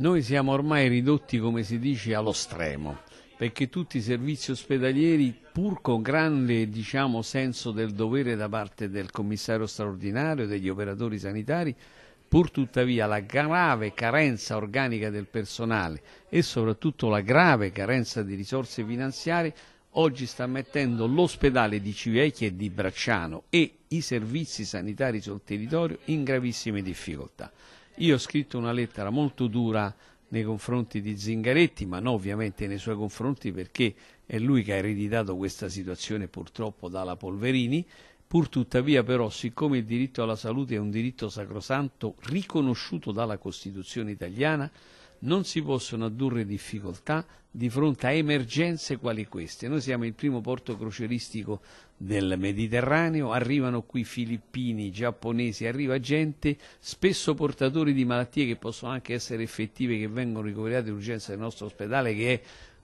Noi siamo ormai ridotti, come si dice, allo stremo, perché tutti i servizi ospedalieri, pur con grande diciamo, senso del dovere da parte del commissario straordinario, e degli operatori sanitari, pur tuttavia la grave carenza organica del personale e soprattutto la grave carenza di risorse finanziarie oggi sta mettendo l'ospedale di Civecchia e di Bracciano e i servizi sanitari sul territorio in gravissime difficoltà. Io ho scritto una lettera molto dura nei confronti di Zingaretti, ma non ovviamente nei suoi confronti perché è lui che ha ereditato questa situazione purtroppo dalla Polverini, pur tuttavia però siccome il diritto alla salute è un diritto sacrosanto riconosciuto dalla Costituzione italiana, non si possono addurre difficoltà di fronte a emergenze quali queste. Noi siamo il primo porto croceristico del Mediterraneo, arrivano qui filippini, giapponesi, arriva gente, spesso portatori di malattie che possono anche essere effettive, che vengono ricoverate in urgenza del nostro ospedale, che è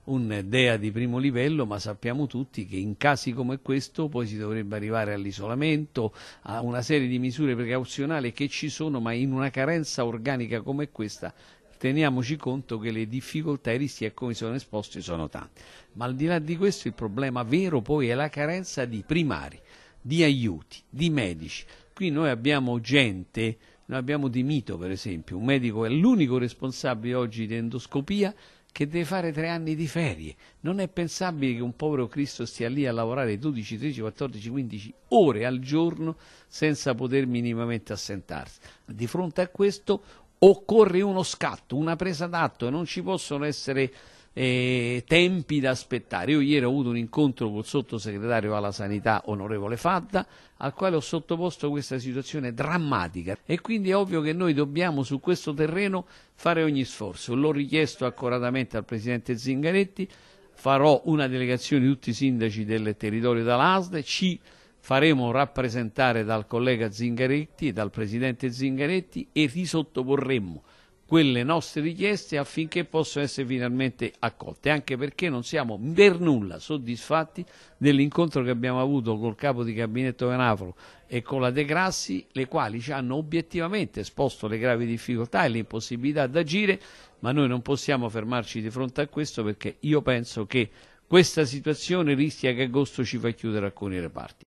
un DEA di primo livello, ma sappiamo tutti che in casi come questo poi si dovrebbe arrivare all'isolamento, a una serie di misure precauzionali che ci sono, ma in una carenza organica come questa teniamoci conto che le difficoltà e i rischi a ecco, cui sono esposti sono tanti. Ma al di là di questo il problema vero poi è la carenza di primari, di aiuti, di medici. Qui noi abbiamo gente, noi abbiamo Di Mito per esempio, un medico è l'unico responsabile oggi di endoscopia che deve fare tre anni di ferie. Non è pensabile che un povero Cristo stia lì a lavorare 12, 13, 14, 15 ore al giorno senza poter minimamente assentarsi. Di fronte a questo occorre uno scatto, una presa d'atto e non ci possono essere eh, tempi da aspettare. Io ieri ho avuto un incontro col sottosegretario alla sanità, onorevole Fadda, al quale ho sottoposto questa situazione drammatica e quindi è ovvio che noi dobbiamo su questo terreno fare ogni sforzo. L'ho richiesto accuratamente al presidente Zingaretti, farò una delegazione di tutti i sindaci del territorio dall'ASDE, ci faremo rappresentare dal collega Zingaretti, e dal presidente Zingaretti e risottoporremo quelle nostre richieste affinché possano essere finalmente accolte, anche perché non siamo per nulla soddisfatti dell'incontro che abbiamo avuto col capo di gabinetto Venafro e con la De Grassi, le quali ci hanno obiettivamente esposto le gravi difficoltà e l'impossibilità di agire, ma noi non possiamo fermarci di fronte a questo perché io penso che questa situazione rischia che agosto ci fa chiudere alcuni reparti.